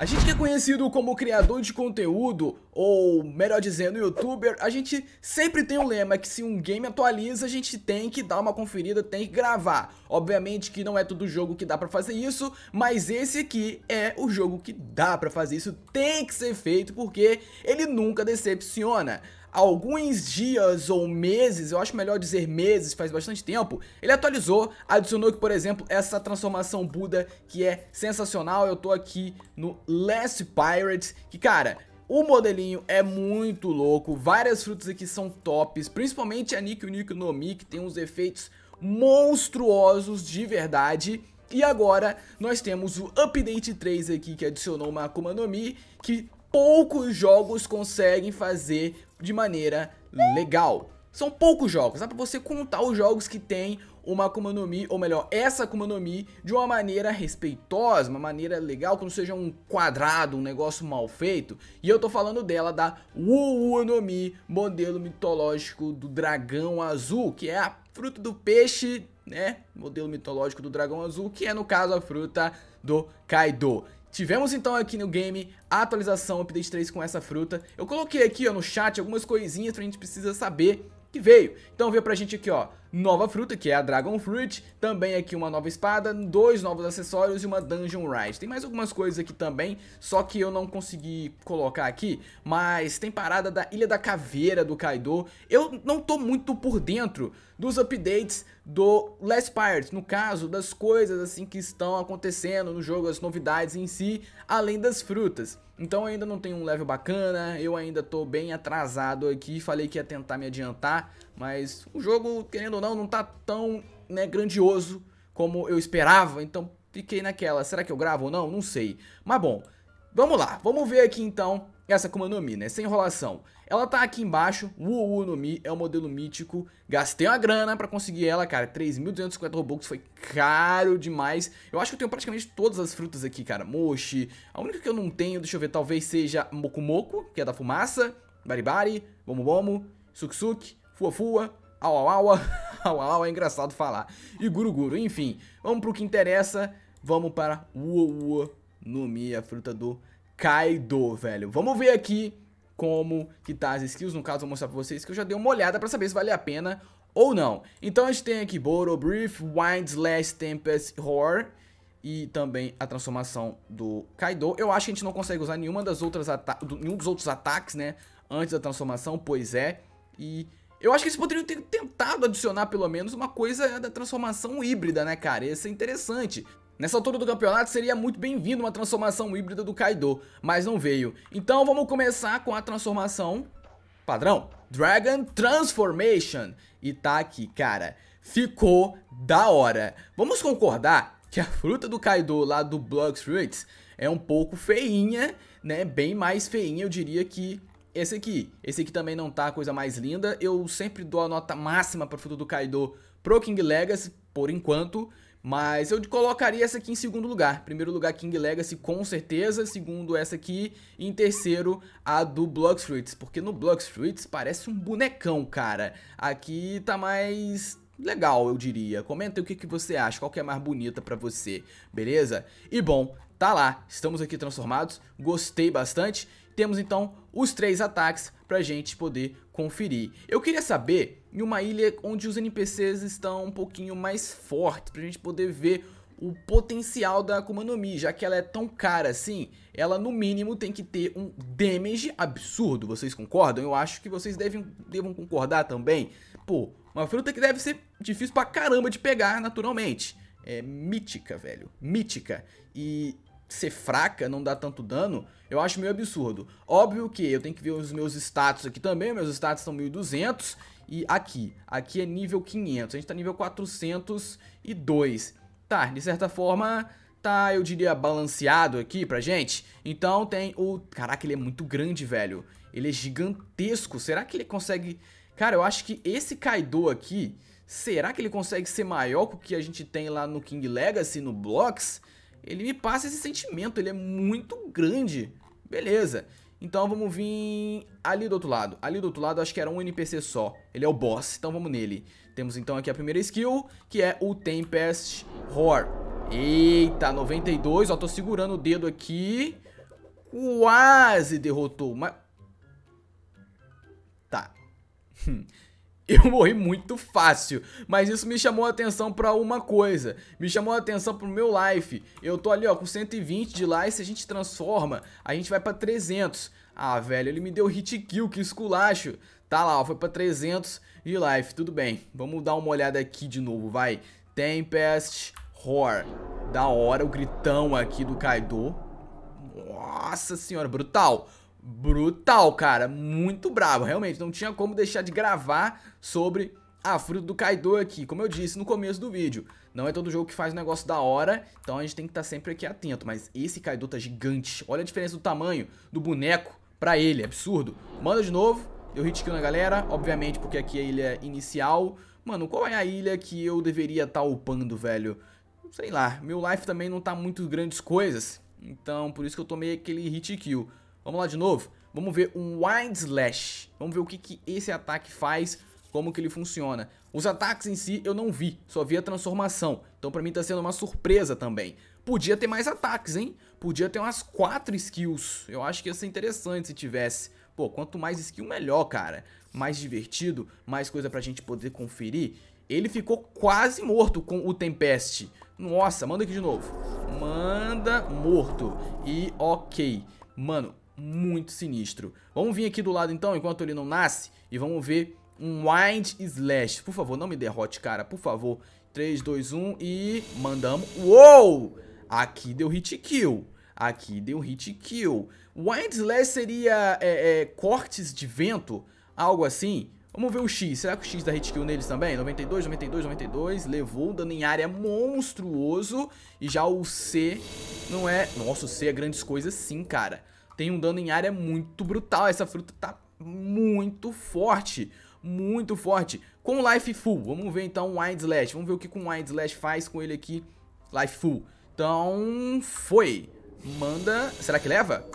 A gente que é conhecido como criador de conteúdo, ou melhor dizendo, youtuber, a gente sempre tem um lema que se um game atualiza, a gente tem que dar uma conferida, tem que gravar. Obviamente que não é todo jogo que dá pra fazer isso, mas esse aqui é o jogo que dá pra fazer isso, tem que ser feito porque ele nunca decepciona alguns dias ou meses, eu acho melhor dizer meses, faz bastante tempo, ele atualizou, adicionou que, por exemplo, essa transformação Buda que é sensacional. Eu tô aqui no Last Pirates, que, cara, o modelinho é muito louco, várias frutas aqui são tops, principalmente a Nikio Nikio no Mi, que tem uns efeitos monstruosos de verdade. E agora nós temos o Update 3 aqui que adicionou uma Akuma no Mi, que poucos jogos conseguem fazer de maneira legal. São poucos jogos, dá pra você contar os jogos que tem uma Akuma no Mi, ou melhor, essa Akuma no Mi, de uma maneira respeitosa, uma maneira legal, que não seja um quadrado, um negócio mal feito. E eu tô falando dela da Wuwu no Mi, modelo mitológico do dragão azul, que é a fruta do peixe, né? Modelo mitológico do dragão azul, que é no caso a fruta do Kaido. Tivemos então aqui no game a atualização Update 3 com essa fruta. Eu coloquei aqui ó, no chat algumas coisinhas pra gente precisa saber que veio. Então veio pra gente aqui ó, nova fruta, que é a Dragon Fruit, também aqui uma nova espada, dois novos acessórios e uma Dungeon Ride. Tem mais algumas coisas aqui também, só que eu não consegui colocar aqui, mas tem parada da Ilha da Caveira do Kaido. Eu não tô muito por dentro dos updates do Last Pirates, no caso das coisas assim que estão acontecendo no jogo, as novidades em si, além das frutas. Então eu ainda não tenho um level bacana, eu ainda tô bem atrasado aqui, falei que ia tentar me adiantar, mas o jogo, querendo ou não, não tá tão né, grandioso como eu esperava. Então fiquei naquela, será que eu gravo ou não? Não sei. Mas bom, vamos lá. Vamos ver aqui então essa Kuma no Mi, né? Sem enrolação. Ela tá aqui embaixo, o Uu no Mi é o um modelo mítico. Gastei uma grana pra conseguir ela, cara. 3.250 Robux foi caro demais. Eu acho que eu tenho praticamente todas as frutas aqui, cara. Moshi. A única que eu não tenho, deixa eu ver, talvez seja Mokumoku, que é da fumaça. Baribari, Bomubomu, Suksuki, aua aua Au au é engraçado falar. E Guru Guru, enfim. Vamos pro que interessa. Vamos para Ua Ua Numi, a fruta do Kaido, velho. Vamos ver aqui como que tá as skills. No caso, vou mostrar pra vocês que eu já dei uma olhada pra saber se vale a pena ou não. Então a gente tem aqui Boro, Brief, Wind, Slash, Tempest, Roar e também a transformação do Kaido. Eu acho que a gente não consegue usar nenhuma das outras nenhum dos outros ataques, né, antes da transformação, pois é. E eu acho que eles poderiam ter tentado adicionar pelo menos uma coisa da transformação híbrida, né, cara? Ia ser interessante. Nessa altura do campeonato seria muito bem-vindo uma transformação híbrida do Kaido, mas não veio. Então vamos começar com a transformação padrão. Dragon Transformation. E tá aqui, cara. Ficou da hora. Vamos concordar que a fruta do Kaido lá do Blood Fruits é um pouco feinha, né? Bem mais feinha, eu diria, que esse aqui, esse aqui também não tá a coisa mais linda. Eu sempre dou a nota máxima para fruto do Kaido pro King Legacy, por enquanto. Mas eu colocaria essa aqui em segundo lugar. Primeiro lugar, King Legacy, com certeza. Segundo, essa aqui. E em terceiro, a do Fruits Porque no Fruits parece um bonecão, cara. Aqui tá mais legal, eu diria. Comenta aí o que, que você acha, qual que é mais bonita pra você, beleza? E bom, tá lá, estamos aqui transformados, gostei bastante. Temos então os três ataques pra gente poder conferir. Eu queria saber em uma ilha onde os NPCs estão um pouquinho mais fortes, pra gente poder ver o potencial da Akuma no Mi, já que ela é tão cara assim, ela no mínimo tem que ter um damage absurdo, vocês concordam? Eu acho que vocês devem, devam concordar também. Pô, uma fruta que deve ser difícil pra caramba de pegar naturalmente. É mítica, velho, mítica. E ser fraca, não dar tanto dano, eu acho meio absurdo. Óbvio que eu tenho que ver os meus status aqui também, meus status são 1200 e aqui, aqui é nível 500, a gente tá nível 402. Tá, de certa forma, tá, eu diria, balanceado aqui pra gente. Então tem o... Caraca, ele é muito grande, velho. Ele é gigantesco. Será que ele consegue... Cara, eu acho que esse Kaido aqui, será que ele consegue ser maior que o que a gente tem lá no King Legacy, no Blocks? ele me passa esse sentimento, ele é muito grande. Beleza. Então vamos vir ali do outro lado. Ali do outro lado acho que era um NPC só. Ele é o boss, então vamos nele. Temos então aqui a primeira skill, que é o Tempest Roar. Eita, 92, ó, tô segurando o dedo aqui. Quase derrotou, mas... Tá. Hum eu morri muito fácil. Mas isso me chamou a atenção pra uma coisa. Me chamou a atenção pro meu life. Eu tô ali, ó, com 120 de life. Se a gente transforma, a gente vai pra 300. Ah, velho, ele me deu hit kill, que esculacho. Tá lá, ó, foi pra 300 de life. Tudo bem, vamos dar uma olhada aqui de novo, vai. Tempest Roar. Da hora o gritão aqui do Kaido. Nossa senhora, brutal brutal, cara. Muito bravo, realmente. Não tinha como deixar de gravar sobre a fruta do Kaido aqui. Como eu disse no começo do vídeo, não é todo jogo que faz um negócio da hora, então a gente tem que estar tá sempre aqui atento. Mas esse Kaido tá gigante. Olha a diferença do tamanho do boneco pra ele, absurdo. Manda de novo, eu hit kill na galera, obviamente porque aqui é a ilha é inicial. Mano, qual é a ilha que eu deveria estar tá upando, velho? Sei lá, meu life também não tá muito grandes coisas, então por isso que eu tomei aquele hit kill. Vamos lá de novo. Vamos ver o Wind Slash. Vamos ver o que, que esse ataque faz, como que ele funciona. Os ataques em si eu não vi, só vi a transformação. Então pra mim tá sendo uma surpresa também. Podia ter mais ataques, hein? Podia ter umas 4 skills. Eu acho que ia ser interessante se tivesse. Pô, quanto mais skill, melhor, cara. Mais divertido, mais coisa pra gente poder conferir. Ele ficou quase morto com o Tempest. Nossa, manda aqui de novo. Manda morto. E ok. Mano, muito sinistro. Vamos vir aqui do lado então, enquanto ele não nasce, e vamos ver um Wind Slash. Por favor, não me derrote, cara, por favor. 3, 2, 1 e mandamos. Uou! Aqui deu hit kill. Aqui deu hit kill. Wind Slash seria é, é, cortes de vento, algo assim. Vamos ver o X. Será que o X dá hit kill neles também? 92, 92, 92. Levou um dano em área monstruoso. E já o C não é... Nossa, o C é grandes coisas sim, cara tem um dano em área muito brutal. Essa fruta tá muito forte, muito forte. Com life full, vamos ver então o Wind Slash. Vamos ver o que com Wind Slash faz com ele aqui, life full. Então, foi. Manda, será que leva?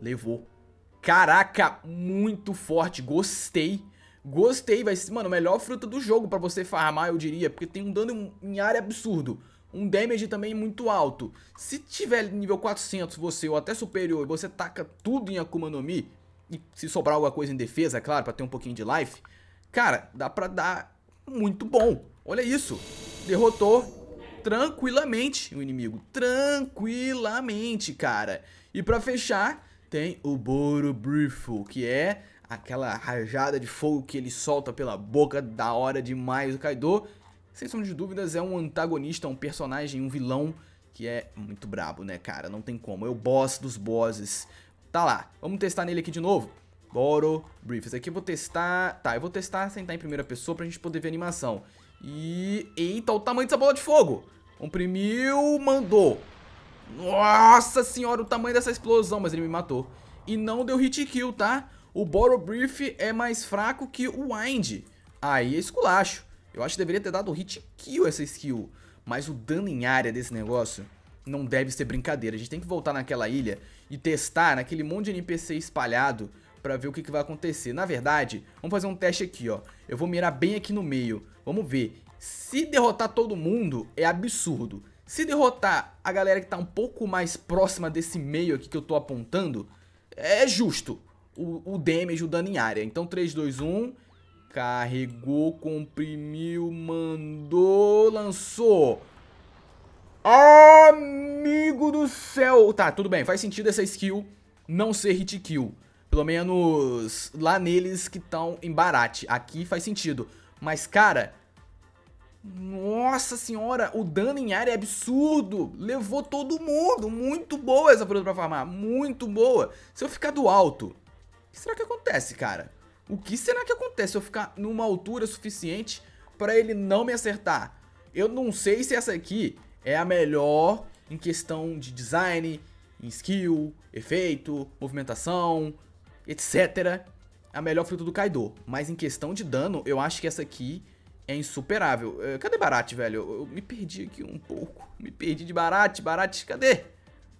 Levou. Caraca, muito forte, gostei. Gostei, vai ser, mano, melhor fruta do jogo pra você farmar, eu diria, porque tem um dano em área absurdo um damage também muito alto. Se tiver nível 400 você ou até superior, você taca tudo em Akuma no Mi, e se sobrar alguma coisa em defesa, é claro, pra ter um pouquinho de life, cara, dá pra dar muito bom. Olha isso, derrotou tranquilamente o inimigo, tranquilamente, cara. E pra fechar, tem o Boro Briefle, que é aquela rajada de fogo que ele solta pela boca, da hora demais o Kaido sem sombra de dúvidas, é um antagonista, um personagem, um vilão que é muito brabo, né, cara? Não tem como. É o boss dos bosses. Tá lá. Vamos testar nele aqui de novo. Boro Brief. Esse aqui eu vou testar... Tá, eu vou testar sentar em primeira pessoa pra gente poder ver a animação. E... Eita, o tamanho dessa bola de fogo! Comprimiu, mandou. Nossa senhora, o tamanho dessa explosão, mas ele me matou. E não deu hit kill, tá? O Boro Brief é mais fraco que o Wind. Aí é esculacho. Eu acho que deveria ter dado hit kill essa skill. Mas o dano em área desse negócio não deve ser brincadeira. A gente tem que voltar naquela ilha e testar naquele monte de NPC espalhado pra ver o que, que vai acontecer. Na verdade, vamos fazer um teste aqui, ó. Eu vou mirar bem aqui no meio. Vamos ver. Se derrotar todo mundo, é absurdo. Se derrotar a galera que tá um pouco mais próxima desse meio aqui que eu tô apontando, é justo o, o damage, o dano em área. Então 3, 2, 1... Carregou, comprimiu, mandou, lançou. Amigo do céu! Tá, tudo bem, faz sentido essa skill não ser hit kill. Pelo menos lá neles que estão em barate. Aqui faz sentido. Mas, cara... Nossa senhora, o dano em área é absurdo. Levou todo mundo. Muito boa essa produto pra farmar. Muito boa. Se eu ficar do alto... O que será que acontece, cara? O que será que acontece se eu ficar numa altura suficiente para ele não me acertar? Eu não sei se essa aqui é a melhor em questão de design, em skill, efeito, movimentação, etc. A melhor fruta do Kaido. Mas em questão de dano, eu acho que essa aqui é insuperável. É, cadê Barate, velho? Eu, me perdi aqui um pouco. Me perdi de Barate. Barate, cadê? Acho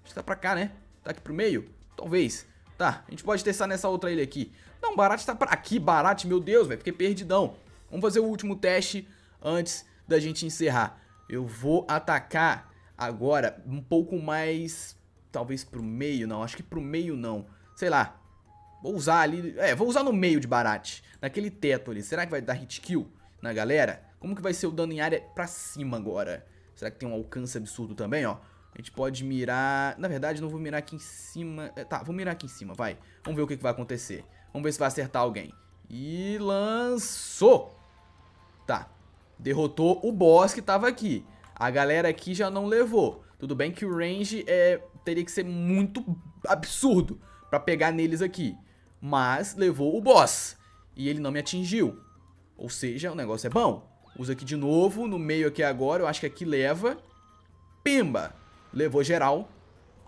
que tá pra cá, né? Tá aqui pro meio? Talvez. Tá, a gente pode testar nessa outra ilha aqui. Não, Barate tá pra aqui, Barate, meu Deus, velho, fiquei perdidão. Vamos fazer o último teste antes da gente encerrar. Eu vou atacar agora um pouco mais, talvez pro meio, não, acho que pro meio não. Sei lá, vou usar ali, é, vou usar no meio de Barate, naquele teto ali. Será que vai dar hit kill na galera? Como que vai ser o dano em área pra cima agora? Será que tem um alcance absurdo também, ó? A gente pode mirar... Na verdade, não vou mirar aqui em cima... É, tá, vou mirar aqui em cima, vai. Vamos ver o que, que vai acontecer. Vamos ver se vai acertar alguém. E lançou. Tá. Derrotou o boss que tava aqui. A galera aqui já não levou. Tudo bem que o range é, teria que ser muito absurdo pra pegar neles aqui. Mas levou o boss. E ele não me atingiu. Ou seja, o negócio é bom. Usa aqui de novo, no meio aqui agora, eu acho que aqui leva. Pimba! Levou geral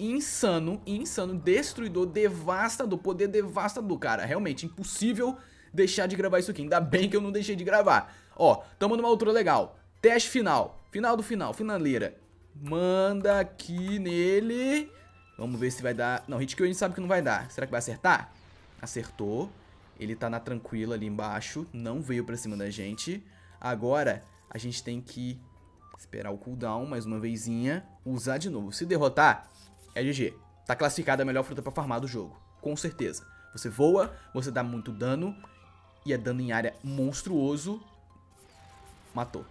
insano, insano, destruidor, devastador, poder devastador, cara. Realmente, impossível deixar de gravar isso aqui. Ainda bem que eu não deixei de gravar. Ó, tamo numa altura legal. Teste final. Final do final, finaleira. Manda aqui nele. Vamos ver se vai dar... Não, hit kill a gente sabe que não vai dar. Será que vai acertar? Acertou. Ele tá na tranquila ali embaixo. Não veio pra cima da gente. Agora, a gente tem que esperar o cooldown mais uma vezinha. Usar de novo. Se derrotar, é GG. Tá classificada a melhor fruta pra farmar do jogo, com certeza. Você voa, você dá muito dano, e é dano em área monstruoso. Matou.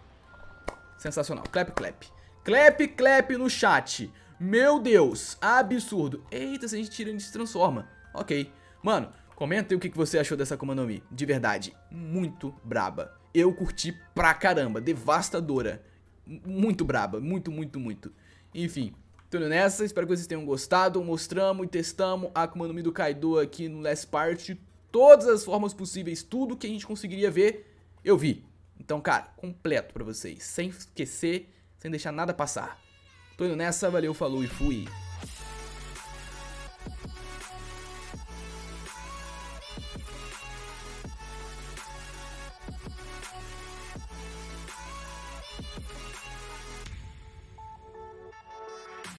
Sensacional. Clap, clap. Clap, clap no chat. Meu Deus, absurdo. Eita, se a gente tira, a gente se transforma. Ok. Mano, comenta aí o que você achou dessa Kumanomi. De verdade, muito braba. Eu curti pra caramba, devastadora. Muito braba, muito, muito, muito. Enfim, Tendo nessa, espero que vocês tenham gostado. Mostramos e testamos a Akuma no Mi do Kaido aqui no Last Part. Todas as formas possíveis, tudo que a gente conseguiria ver, eu vi. Então, cara, completo pra vocês. Sem esquecer, sem deixar nada passar. Tô indo nessa, valeu, falou e fui.